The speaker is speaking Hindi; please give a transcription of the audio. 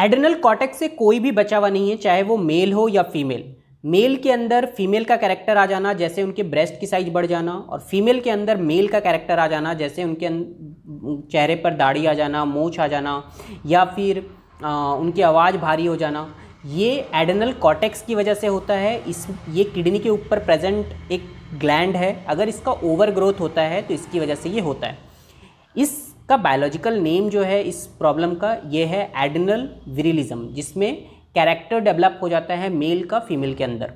एडनल कॉटेक्स से कोई भी बचा हुआ नहीं है चाहे वो मेल हो या फीमेल मेल के अंदर फीमेल का कैरेक्टर आ जाना जैसे उनके ब्रेस्ट की साइज बढ़ जाना और फीमेल के अंदर मेल का कैरेक्टर आ जाना जैसे उनके अं-, चेहरे पर दाढ़ी आ जाना मूछ आ जाना या फिर आ, उनकी आवाज़ भारी हो जाना ये एडनल कॉटेक्स की वजह से होता है इस ये किडनी के ऊपर प्रेजेंट एक ग्लैंड है अगर इसका ओवर ग्रोथ होता है तो इसकी वजह से ये होता है इस का बायोलॉजिकल नेम जो है इस प्रॉब्लम का ये है एडनल विरिलिज्म जिसमें कैरेक्टर डेवलप हो जाता है मेल का फीमेल के अंदर